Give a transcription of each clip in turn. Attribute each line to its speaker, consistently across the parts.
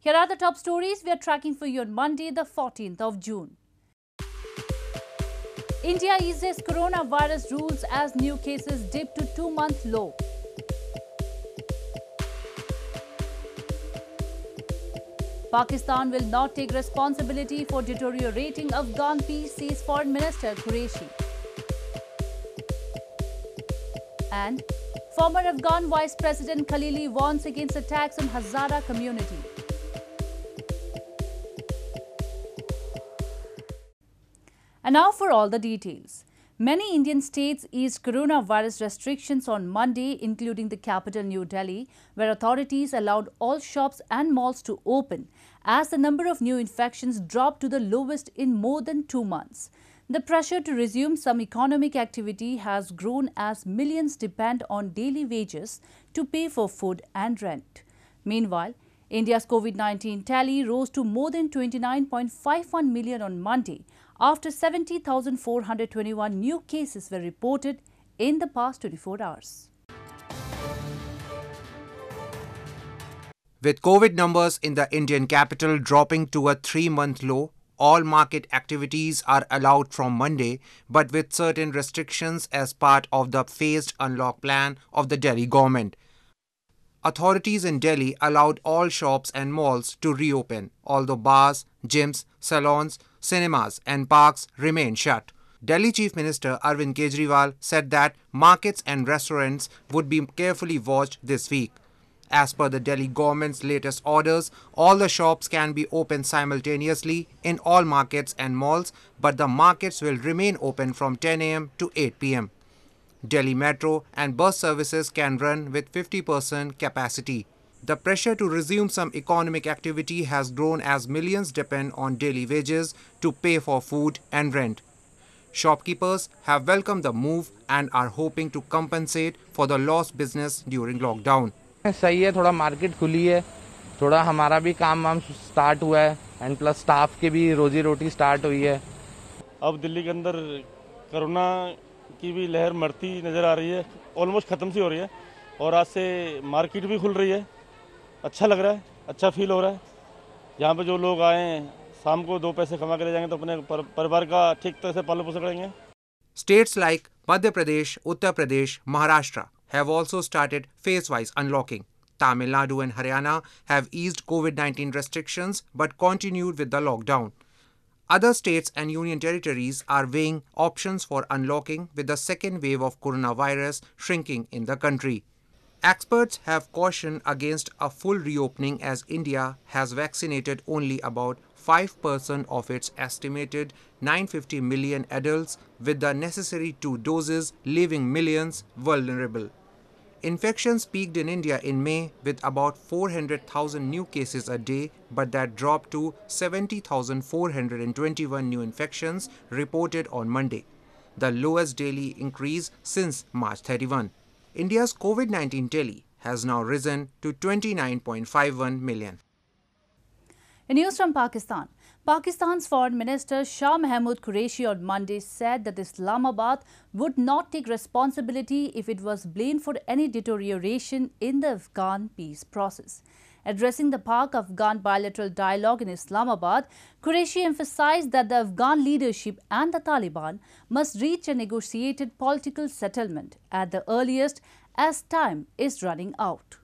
Speaker 1: Here are the top stories we are tracking for you on Monday, the 14th of June. India eases coronavirus rules as new cases dip to two-month low. Pakistan will not take responsibility for deteriorating Afghan peace, says Foreign Minister Qureshi. And former Afghan Vice President Khalili warns against attacks on Hazara community. And now for all the details. Many Indian states eased coronavirus restrictions on Monday, including the capital New Delhi, where authorities allowed all shops and malls to open as the number of new infections dropped to the lowest in more than two months. The pressure to resume some economic activity has grown as millions depend on daily wages to pay for food and rent. Meanwhile, India's COVID 19 tally rose to more than 29.51 million on Monday, after 70,421 new cases were reported in the past 24 hours.
Speaker 2: With COVID numbers in the Indian capital dropping to a three month low, all market activities are allowed from Monday, but with certain restrictions as part of the phased unlock plan of the Delhi government. Authorities in Delhi allowed all shops and malls to reopen, although bars, gyms, salons, cinemas and parks remain shut. Delhi Chief Minister Arvind Kejriwal said that markets and restaurants would be carefully watched this week. As per the Delhi government's latest orders, all the shops can be opened simultaneously in all markets and malls, but the markets will remain open from 10 am to 8 pm. Delhi Metro and bus services can run with 50% capacity. The pressure to resume some economic activity has grown as millions depend on daily wages to pay for food and rent. Shopkeepers have welcomed the move and are hoping to compensate for the lost business during lockdown. सही है थोड़ा market खुली है थोड़ा हमारा भी काम वाम स्टार्ट हुआ है एंड प्लस स्टाफ के भी रोजी रोटी स्टार्ट हुई है
Speaker 3: अब दिल्ली के अंदर कोरोना की भी लहर मरती नज़र आ रही है ऑलमोस्ट ख़त्म सी हो रही है और आज से मार्केट भी खुल रही है अच्छा लग रहा है अच्छा फील हो रहा है यहाँ पर जो लोग आए हैं शाम को दो पैसे कमा के ले जाएंगे तो अपने परिवार का ठीक तरह से पालन पोषण करेंगे states like
Speaker 2: Madhya Pradesh Uttar Pradesh Maharashtra have also started phase wise unlocking. Tamil Nadu and Haryana have eased COVID 19 restrictions but continued with the lockdown. Other states and union territories are weighing options for unlocking with the second wave of coronavirus shrinking in the country. Experts have cautioned against a full reopening as India has vaccinated only about 5% of its estimated 950 million adults with the necessary two doses, leaving millions vulnerable. Infections peaked in India in May with about 400,000 new cases a day, but that dropped to 70,421 new infections reported on Monday, the lowest daily increase since March 31. India's COVID-19 tally has now risen to 29.51 million.
Speaker 1: In news from Pakistan, Pakistan's Foreign Minister Shah Mahmood Qureshi on Monday said that Islamabad would not take responsibility if it was blamed for any deterioration in the Afghan peace process. Addressing the Pak-Afghan bilateral dialogue in Islamabad, Qureshi emphasized that the Afghan leadership and the Taliban must reach a negotiated political settlement at the earliest as time is running out.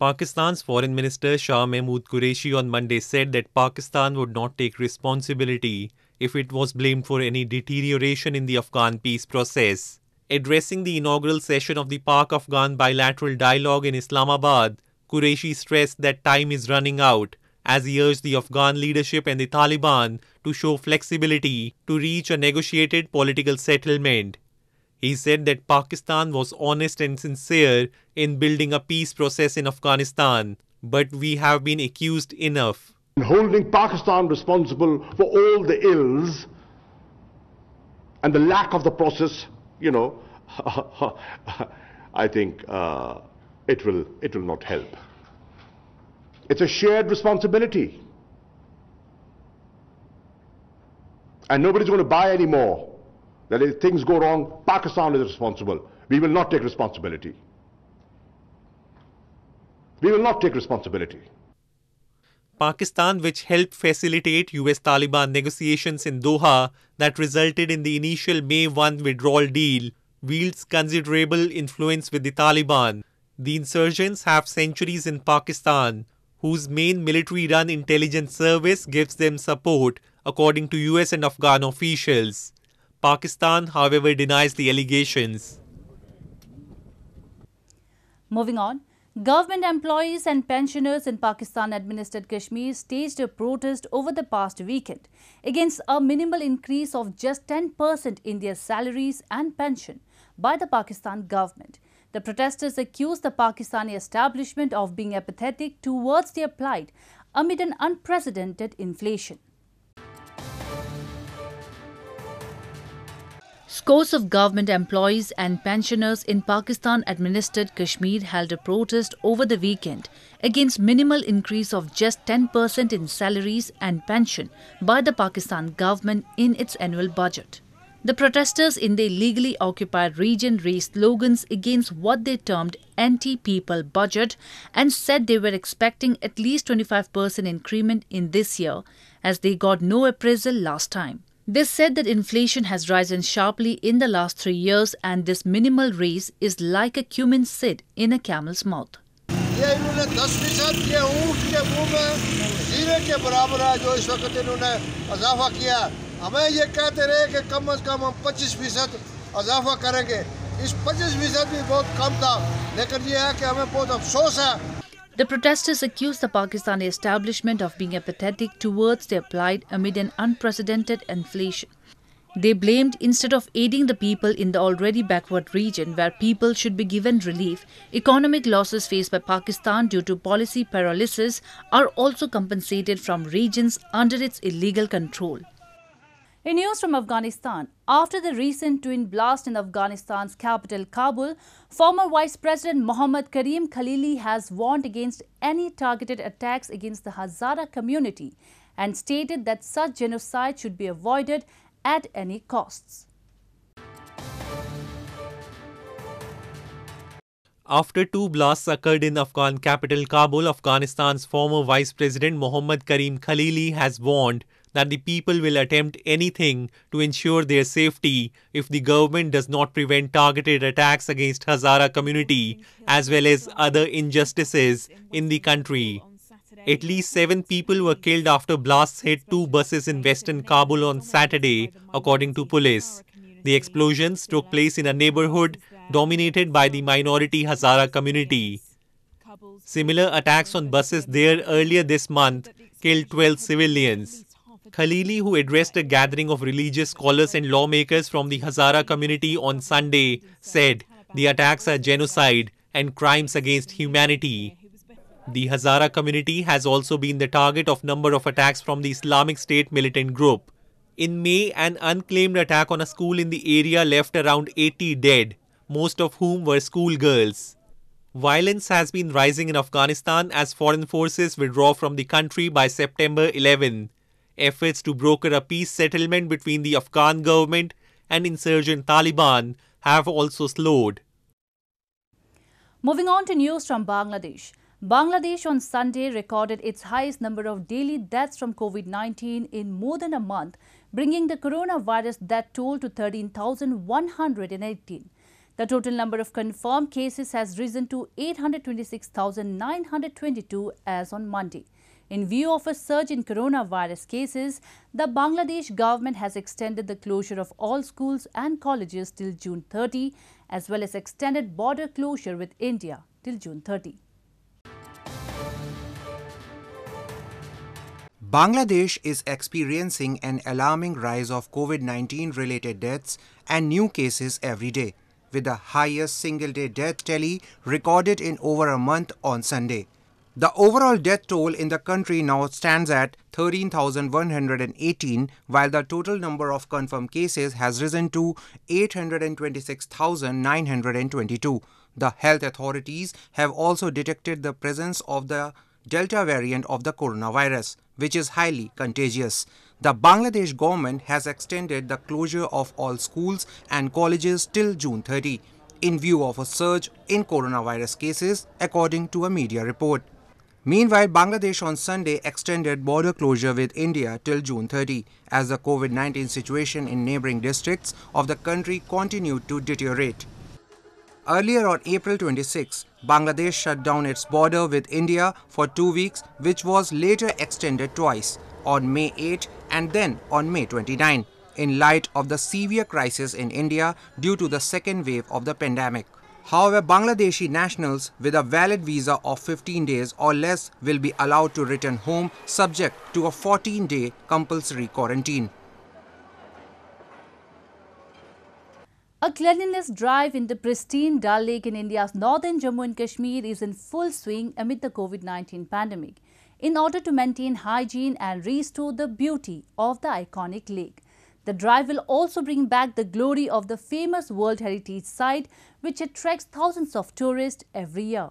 Speaker 3: Pakistan's Foreign Minister Shah Mahmood Qureshi on Monday said that Pakistan would not take responsibility if it was blamed for any deterioration in the Afghan peace process. Addressing the inaugural session of the Pak Afghan bilateral dialogue in Islamabad, Qureshi stressed that time is running out as he urged the Afghan leadership and the Taliban to show flexibility to reach a negotiated political settlement. He said that Pakistan was honest and sincere in building a peace process in Afghanistan, but we have been accused enough.
Speaker 2: In holding Pakistan responsible for all the ills and the lack of the process you know, I think uh, it, will, it will not help. It's a shared responsibility. And nobody's going to buy anymore that if things go wrong, Pakistan is responsible. We will not take responsibility. We will not take responsibility.
Speaker 3: Pakistan, which helped facilitate US Taliban negotiations in Doha that resulted in the initial May 1 withdrawal deal, wields considerable influence with the Taliban. The insurgents have centuries in Pakistan, whose main military run intelligence service gives them support, according to US and Afghan officials. Pakistan, however, denies the allegations.
Speaker 1: Moving on, Government employees and pensioners in Pakistan-administered Kashmir staged a protest over the past weekend against a minimal increase of just 10% in their salaries and pension by the Pakistan government. The protesters accused the Pakistani establishment of being apathetic towards their plight amid an unprecedented inflation. Scores of government employees and pensioners in Pakistan-administered Kashmir held a protest over the weekend against minimal increase of just 10% in salaries and pension by the Pakistan government in its annual budget. The protesters in the illegally occupied region raised slogans against what they termed anti-people budget and said they were expecting at least 25% increment in this year as they got no appraisal last time. They said that inflation has risen sharply in the last three years and this minimal raise is like a cumin seed in a camel's mouth.
Speaker 2: ये इन्होंने 10 ये जीरे के बराबर है जो इस वक्त इन्होंने अजाफा किया हमें ये कहते कम कम हम 25 करेंगे इस 25 फीसद भी बहुत कम था लेकिन ये है कि हमें बहुत अफसोस है
Speaker 1: the protesters accused the Pakistani establishment of being apathetic towards their plight amid an unprecedented inflation. They blamed instead of aiding the people in the already backward region where people should be given relief, economic losses faced by Pakistan due to policy paralysis are also compensated from regions under its illegal control. In news from Afghanistan, after the recent twin blast in Afghanistan's capital Kabul, former Vice President Mohammad Karim Khalili has warned against any targeted attacks against the Hazara community and stated that such genocide should be avoided at any costs.
Speaker 3: After two blasts occurred in Afghan capital Kabul, Afghanistan's former Vice President Mohammad Karim Khalili has warned that the people will attempt anything to ensure their safety if the government does not prevent targeted attacks against Hazara community as well as other injustices in the country. At least seven people were killed after blasts hit two buses in western Kabul on Saturday, according to police. The explosions took place in a neighborhood dominated by the minority Hazara community. Similar attacks on buses there earlier this month killed 12 civilians. Khalili, who addressed a gathering of religious scholars and lawmakers from the Hazara community on Sunday, said the attacks are genocide and crimes against humanity. The Hazara community has also been the target of number of attacks from the Islamic State militant group. In May, an unclaimed attack on a school in the area left around 80 dead, most of whom were schoolgirls. Violence has been rising in Afghanistan as foreign forces withdraw from the country by September 11 efforts to broker a peace settlement between the Afghan government and insurgent Taliban have also slowed.
Speaker 1: Moving on to news from Bangladesh. Bangladesh on Sunday recorded its highest number of daily deaths from COVID-19 in more than a month, bringing the coronavirus death toll to 13,118. The total number of confirmed cases has risen to 826,922 as on Monday. In view of a surge in coronavirus cases, the Bangladesh government has extended the closure of all schools and colleges till June 30, as well as extended border closure with India till June 30.
Speaker 2: Bangladesh is experiencing an alarming rise of COVID 19 related deaths and new cases every day, with the highest single day death tally recorded in over a month on Sunday. The overall death toll in the country now stands at 13,118, while the total number of confirmed cases has risen to 826,922. The health authorities have also detected the presence of the Delta variant of the coronavirus, which is highly contagious. The Bangladesh government has extended the closure of all schools and colleges till June 30, in view of a surge in coronavirus cases, according to a media report. Meanwhile, Bangladesh on Sunday extended border closure with India till June 30 as the COVID 19 situation in neighboring districts of the country continued to deteriorate. Earlier on April 26, Bangladesh shut down its border with India for two weeks, which was later extended twice on May 8 and then on May 29, in light of the severe crisis in India due to the second wave of the pandemic. However, Bangladeshi nationals with a valid visa of 15 days or less will be allowed to return home subject to a 14-day compulsory quarantine.
Speaker 1: A cleanliness drive in the pristine Dal Lake in India's northern Jammu and Kashmir is in full swing amid the COVID-19 pandemic in order to maintain hygiene and restore the beauty of the iconic lake. The drive will also bring back the glory of the famous World Heritage Site, which attracts thousands of tourists every year.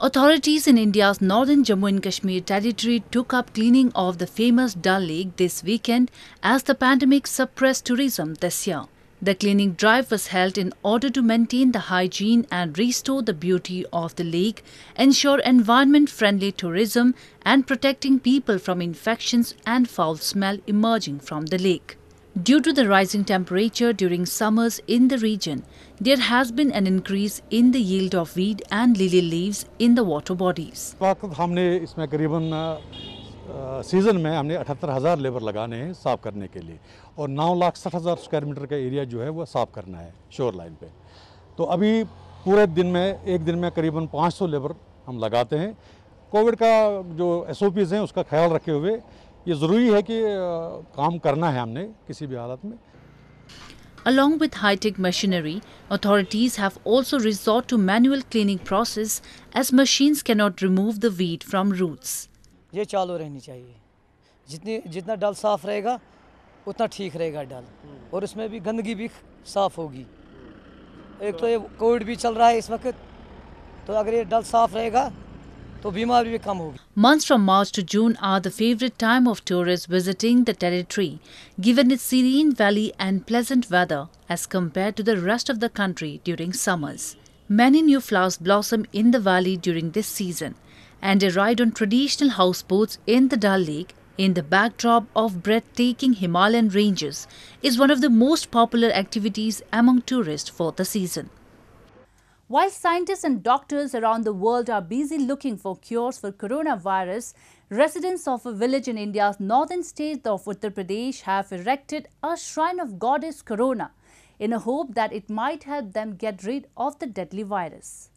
Speaker 1: Authorities in India's northern Jammu and Kashmir territory took up cleaning of the famous Dal Lake this weekend as the pandemic suppressed tourism this year. The cleaning drive was held in order to maintain the hygiene and restore the beauty of the lake, ensure environment-friendly tourism and protecting people from infections and foul smell emerging from the lake. Due to the rising temperature during summers in the region, there has been an increase in the yield of weed and lily leaves in the water bodies.
Speaker 3: Season में हमने अठहत्तर हज़ार labour लगाने हैं साफ़ करने के लिए और नौ लाख साठ हज़ार स्क्वायर मीटर का एरिया जो है वो साफ़ करना है शोर लाइन पर तो अभी पूरे दिन में एक दिन में करीबन पाँच सौ लेबर हम लगाते हैं कोविड का जो एस ओ पीज़ हैं उसका ख्याल रखे हुए ये ज़रूरी है कि काम करना है हमने किसी भी हालत में
Speaker 1: Along with high-tech machinery, authorities have also resort to manual cleaning process as machines cannot remove the weed from roots. ये चालू रहनी चाहिए जितनी जितना डल साफ रहेगा उतना ठीक रहेगा डल और उसमें भी गंदगी भी साफ होगी एक तो ये कोविड भी चल रहा है इस वक्त तो अगर ये डल साफ रहेगा तो बीमारी भी कम होगी month from March to June are the favourite time of tourist visiting the territory given it serene valley and pleasant weather as compare to the rest of the country during summers many new flowers blossom in the valley during this season and a ride on traditional houseboats in the Dal Lake in the backdrop of breathtaking Himalayan ranges is one of the most popular activities among tourists for the season. While scientists and doctors around the world are busy looking for cures for coronavirus, residents of a village in India's northern state of Uttar Pradesh have erected a shrine of goddess Corona in a hope that it might help them get rid of the deadly virus.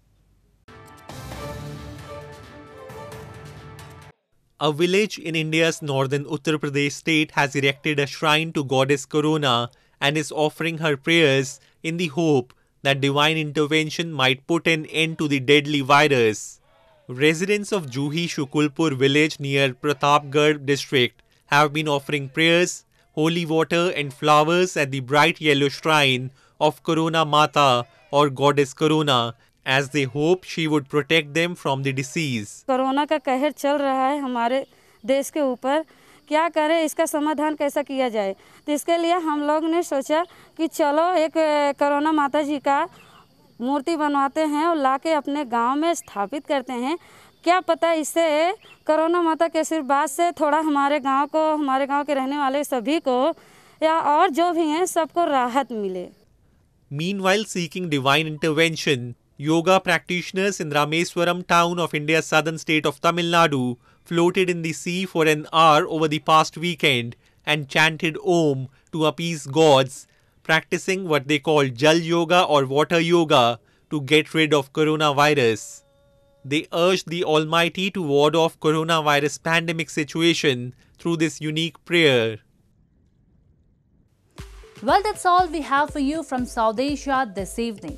Speaker 3: A village in India's northern Uttar Pradesh state has erected a shrine to goddess Corona and is offering her prayers in the hope that divine intervention might put an end to the deadly virus. Residents of Juhi Shukulpur village near Pratapgarh district have been offering prayers, holy water and flowers at the bright yellow shrine of Corona Mata or goddess Corona as they hope she would protect them from the disease
Speaker 1: Corona का कहर चल रहा है हमारे देश के ऊपर क्या करें इसका समाधान कैसा किया जाए तो इसके लिए हम लोग ने सोचा कि चलो एक करोना माता जी का मूर्ति बनवाते हैं और ला के अपने गांव में स्थापित करते हैं क्या पता इससे करोना माता के आशीर्वाद से थोड़ा हमारे गांव को हमारे गांव के रहने वाले सभी को या और जो भी हैं सबको राहत मिले
Speaker 3: meanwhile seeking divine intervention yoga practitioners in Rameswaram town of India's southern state of Tamil Nadu floated in the sea for an hour over the past weekend and chanted Om to appease gods, practicing what they call Jal Yoga or Water Yoga to get rid of coronavirus. They urged the Almighty to ward off coronavirus pandemic situation through this unique prayer.
Speaker 1: Well, that's all we have for you from South Asia this evening.